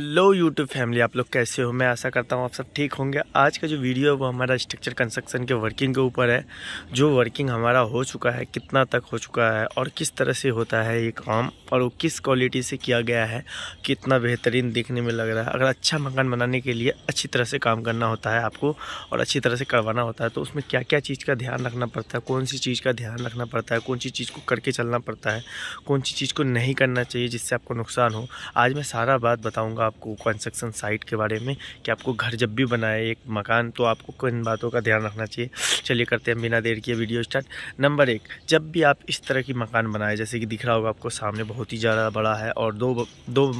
लो YouTube family आप लोग कैसे हो मैं आशा करता हूँ आप सब ठीक होंगे आज का जो वीडियो है वो हमारा स्ट्रक्चर कंस्ट्रक्शन के वर्किंग के ऊपर है जो वर्किंग हमारा हो चुका है कितना तक हो चुका है और किस तरह से होता है ये काम और वो किस क्वालिटी से किया गया है कितना बेहतरीन दिखने में लग रहा है अगर अच्छा मकान बनाने के लिए अच्छी तरह से काम करना होता है आपको और अच्छी तरह से करवाना होता है तो उसमें क्या क्या चीज़ का ध्यान रखना पड़ता है कौन सी चीज़ का ध्यान रखना पड़ता है कौन सी चीज़ को करके चलना पड़ता है कौन सी चीज़ को नहीं करना चाहिए जिससे आपको नुकसान हो आज मैं सारा बात बताऊँगा बताऊंगा आपको कंस्ट्रक्शन साइट के बारे में कि आपको घर जब भी बनाए एक मकान तो आपको इन बातों का ध्यान रखना चाहिए चलिए करते हैं बिना देर किए वीडियो स्टार्ट नंबर एक जब भी आप इस तरह की मकान बनाए जैसे कि दिख रहा होगा आपको सामने बहुत ही ज़्यादा बड़ा है और दो दो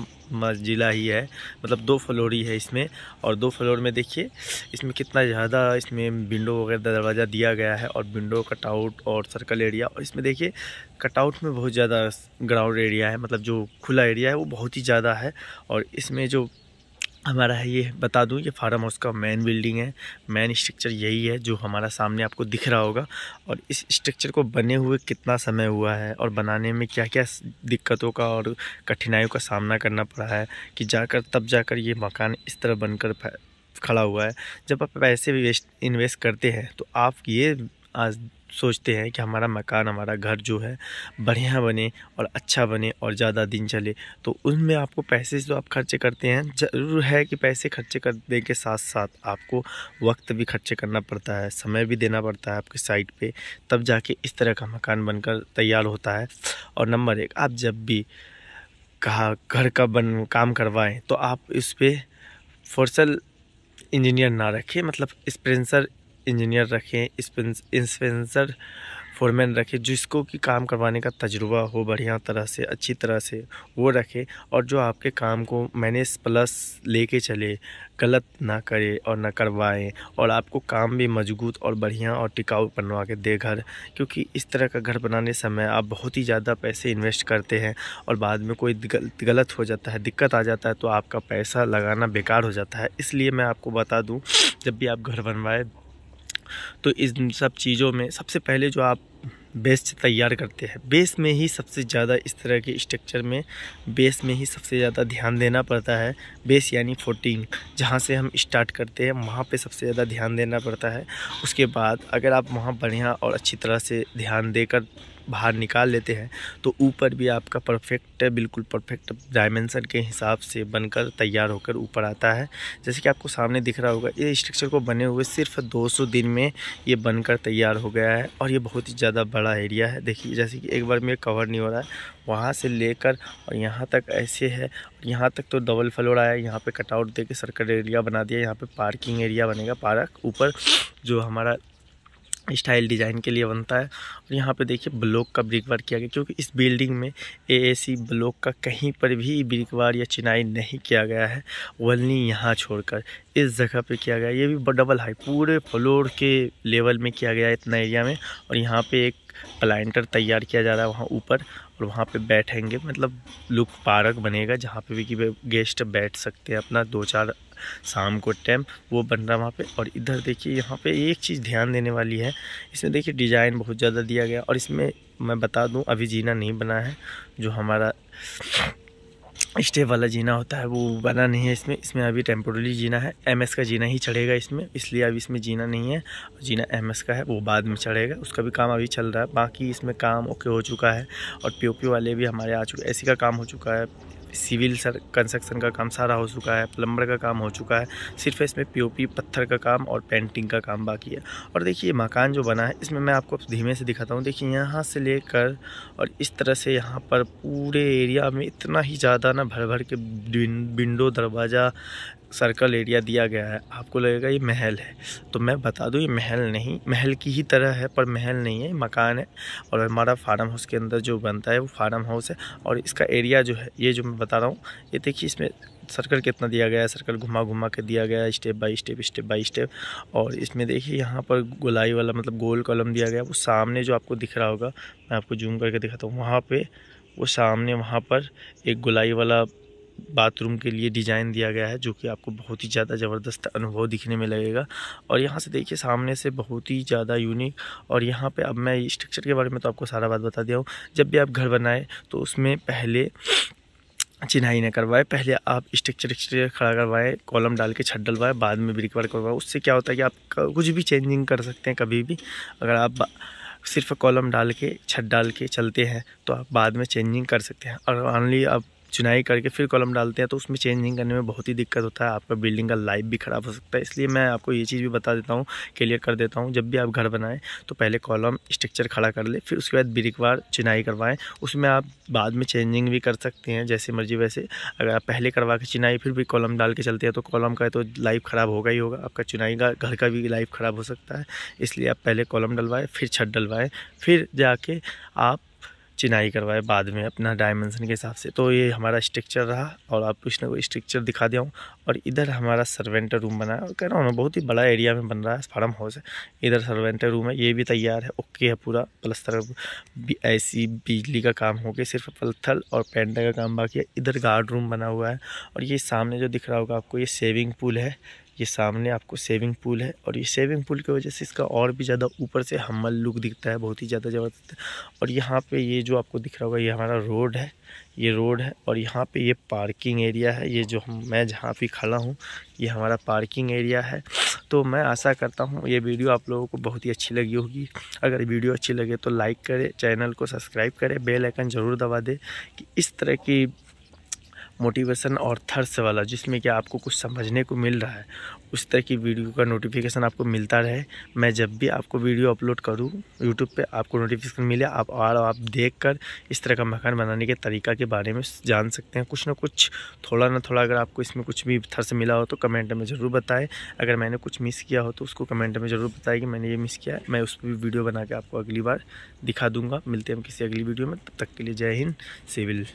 मंजिला ही है मतलब दो फ्लोर ही है इसमें और दो फ्लोर में देखिए इसमें कितना ज़्यादा इसमें विंडो वगैरह दरवाज़ा दिया गया है और विंडो कटआउट और सर्कल एरिया और इसमें देखिए कटआउट में बहुत ज़्यादा ग्राउंड एरिया है मतलब जो खुला एरिया है वो बहुत ही ज़्यादा है और इसमें जो हमारा है ये बता दूं ये फार्म हाउस का मेन बिल्डिंग है मेन स्ट्रक्चर यही है जो हमारा सामने आपको दिख रहा होगा और इस स्ट्रक्चर को बने हुए कितना समय हुआ है और बनाने में क्या क्या दिक्कतों का और कठिनाइयों का सामना करना पड़ा है कि जाकर तब जाकर ये मकान इस तरह बनकर खड़ा हुआ है जब आप पैसे इन्वेस्ट करते हैं तो आप ये आज सोचते हैं कि हमारा मकान हमारा घर जो है बढ़िया बने और अच्छा बने और ज़्यादा दिन चले तो उनमें आपको पैसे जो तो आप खर्चे करते हैं ज़रूर है कि पैसे खर्चे करने के साथ साथ आपको वक्त भी खर्चे करना पड़ता है समय भी देना पड़ता है आपके साइट पे तब जाके इस तरह का मकान बनकर तैयार होता है और नंबर एक आप जब भी कहा घर का बन काम करवाएँ तो आप इस पर फोर्सल इंजीनियर ना रखें मतलब स्प्रेंसर इंजीनियर रखें इंस्पेंसर फोरमैन रखें जिसको कि काम करवाने का तजुर्बा हो बढ़िया तरह से अच्छी तरह से वो रखे और जो आपके काम को मैनेज प्लस लेके चले गलत ना करे और ना करवाएं और आपको काम भी मजबूत और बढ़िया और टिकाऊ बनवा के दे घर क्योंकि इस तरह का घर बनाने समय आप बहुत ही ज़्यादा पैसे इन्वेस्ट करते हैं और बाद में कोई गलत हो जाता है दिक्कत आ जाता है तो आपका पैसा लगाना बेकार हो जाता है इसलिए मैं आपको बता दूँ जब भी आप घर बनवाएँ तो इन सब चीज़ों में सबसे पहले जो आप बेस तैयार करते हैं बेस में ही सबसे ज़्यादा इस तरह के स्ट्रक्चर में बेस में ही सबसे ज़्यादा ध्यान देना पड़ता है बेस यानी फोटिंग जहाँ से हम स्टार्ट करते हैं वहाँ पे सबसे ज़्यादा ध्यान देना पड़ता है उसके बाद अगर आप वहाँ बढ़िया और अच्छी तरह से ध्यान देकर बाहर निकाल लेते हैं तो ऊपर भी आपका परफेक्ट बिल्कुल परफेक्ट डायमेंसन के हिसाब से बनकर तैयार होकर ऊपर आता है जैसे कि आपको सामने दिख रहा होगा ये स्ट्रक्चर को बने हुए सिर्फ 200 दिन में ये बनकर तैयार हो गया है और ये बहुत ही ज़्यादा बड़ा एरिया है देखिए जैसे कि एक बार में कवर नहीं हो रहा है वहाँ से लेकर और यहाँ तक ऐसे है यहाँ तक तो डबल फ्लोर आया यहाँ पर कटआउट दे सर्कल एरिया बना दिया यहाँ पर पार्किंग एरिया बनेगा पार्क ऊपर जो हमारा स्टाइल डिज़ाइन के लिए बनता है और यहाँ पे देखिए ब्लॉक का ब्रिक वर्क किया गया क्योंकि इस बिल्डिंग में एएसी ब्लॉक का कहीं पर भी ब्रिकवार या चिनाई नहीं किया गया है वल्ली यहाँ छोड़कर इस जगह पे किया गया ये भी डबल हाई पूरे फ्लोर के लेवल में किया गया है इतना एरिया में और यहाँ पे एक प्लांटर तैयार किया जा रहा है वहाँ ऊपर और वहाँ पे बैठेंगे मतलब लुक पार्क बनेगा जहाँ पे भी कि गेस्ट बैठ सकते हैं अपना दो चार शाम को टाइम वो बन रहा है वहाँ पे और इधर देखिए यहाँ पे एक चीज़ ध्यान देने वाली है इसमें देखिए डिज़ाइन बहुत ज़्यादा दिया गया और इसमें मैं बता दूँ अभी जीना नहीं बना है जो हमारा स्टे वाला जीना होता है वो बना नहीं है इसमें इसमें अभी टेम्पोरली जीना है एमएस का जीना ही चढ़ेगा इसमें इसलिए अभी इसमें जीना नहीं है जीना एमएस का है वो बाद में चढ़ेगा उसका भी काम अभी चल रहा है बाकी इसमें काम ओके हो चुका है और पीओपी वाले भी हमारे आ चुके ए का काम हो चुका है सिविल सर कंस्ट्रक्शन का काम सारा हो चुका है प्लम्बर का काम हो चुका है सिर्फ इसमें पीओपी पत्थर का काम और पेंटिंग का काम बाकी है और देखिए मकान जो बना है इसमें मैं आपको धीमे से दिखाता हूँ देखिए यहाँ से लेकर और इस तरह से यहाँ पर पूरे एरिया में इतना ही ज़्यादा ना भर भर के विंडो दरवाज़ा सर्कल एरिया दिया गया है आपको लगेगा ये महल है तो मैं बता दूँ ये महल नहीं महल की ही तरह है पर महल नहीं है मकान है और हमारा फार्म हाउस के अंदर जो बनता है वो फार्म हाउस है और इसका एरिया जो है ये जो मैं बता रहा हूँ ये देखिए इसमें सर्कल कितना दिया गया है सर्कल घुमा घुमा के दिया गया है step by step step by step और इसमें देखिए यहाँ पर गुलाई वाला मतलब गोल कॉलम दिया गया वो सामने जो आपको दिख रहा होगा मैं आपको जूम करके दिखाता हूँ वहाँ पर वो सामने वहाँ पर एक गुलाई वाला बाथरूम के लिए डिज़ाइन दिया गया है जो कि आपको बहुत ही ज़्यादा ज़बरदस्त अनुभव दिखने में लगेगा और यहाँ से देखिए सामने से बहुत ही ज़्यादा यूनिक और यहाँ पे अब मैं स्ट्रक्चर के बारे में तो आपको सारा बात बता दिया हूँ जब भी आप घर बनाएं तो उसमें पहले चिन्हाई ना करवाए पहले आप स्ट्रक्चर स्ट्रक्चर खड़ा करवाएं कॉलम डाल के छत डलवाएं बाद में ब्रिक वर्क करवाएं उससे क्या होता है कि आप कुछ भी चेंजिंग कर सकते हैं कभी भी अगर आप सिर्फ कॉलम डाल के छत डाल के चलते हैं तो आप बाद में चेंजिंग कर सकते हैं और ऑनली आप चुनाई करके फिर कॉलम डालते हैं तो उसमें चेंजिंग करने में बहुत ही दिक्कत होता है आपका बिल्डिंग का लाइफ भी ख़राब हो सकता है इसलिए मैं आपको ये चीज़ भी बता देता हूँ क्लियर कर देता हूँ जब भी आप घर बनाएँ तो पहले कॉलम स्ट्रक्चर खड़ा कर ले फिर उसके बाद ब्रिकवार चुनाई करवाएँ उसमें आप बाद में चेंजिंग भी कर सकते हैं जैसे मर्जी वैसे अगर आप पहले करवा के चिनाई फिर भी कॉलम डाल के चलते हैं तो कॉलम का तो लाइफ ख़राब होगा ही होगा आपका चुनाई का घर का भी लाइफ ख़राब हो सकता है इसलिए आप पहले कॉलम डलवाएँ फिर छत डलवाएँ फिर जाके आप चिनाई करवाए बाद में अपना डायमेंसन के हिसाब से तो ये हमारा स्ट्रक्चर रहा और आप कुछ ना कुछ स्ट्रक्चर दिखा दिया हूँ और इधर हमारा सर्वेंटर रूम बना है कह रहा हूँ ना बहुत ही बड़ा एरिया में बन रहा है फार्म हाउस है इधर सर्वेंटर रूम है ये भी तैयार है ओके है पूरा प्लस्तर ऐसी बिजली का काम हो गया सिर्फ पलथल और पेंटर का काम बाकी है इधर गार्ड रूम बना हुआ है और ये सामने जो दिख रहा होगा आपको ये सेविंग पूल है ये सामने आपको सेविंग पूल है और ये सेविंग पूल की वजह से इसका और भी ज़्यादा ऊपर से हमल लुक दिखता है बहुत ही ज़्यादा ज़बरदस्त और यहाँ पे ये जो आपको दिख रहा होगा ये हमारा रोड है ये रोड है और यहाँ पे ये पार्किंग एरिया है ये जो हम मैं जहाँ पे खड़ा हूँ ये हमारा पार्किंग एरिया है तो मैं आशा करता हूँ ये वीडियो आप लोगों को बहुत ही अच्छी लगी होगी अगर वीडियो अच्छी लगे तो लाइक करें चैनल को सब्सक्राइब करें बेलाइकन ज़रूर दबा दें कि इस तरह की मोटिवेशन और थर्स वाला जिसमें कि आपको कुछ समझने को मिल रहा है उस तरह की वीडियो का नोटिफिकेशन आपको मिलता रहे मैं जब भी आपको वीडियो अपलोड करूं यूट्यूब पे आपको नोटिफिकेशन मिले आप और आप देख कर इस तरह का मकान बनाने के तरीका के बारे में जान सकते हैं कुछ ना कुछ थोड़ा ना थोड़ा अगर आपको इसमें कुछ भी थर्स मिला हो तो कमेंट में ज़रूर बताएँ अगर मैंने कुछ मिस किया हो तो उसको कमेंट में ज़रूर बताए कि मैंने ये मिस किया है मैं उस पर भी वीडियो बना के आपको अगली बार दिखा दूँगा मिलते हैं हम किसी अगली वीडियो में तब तक के लिए जय हिंद सिविल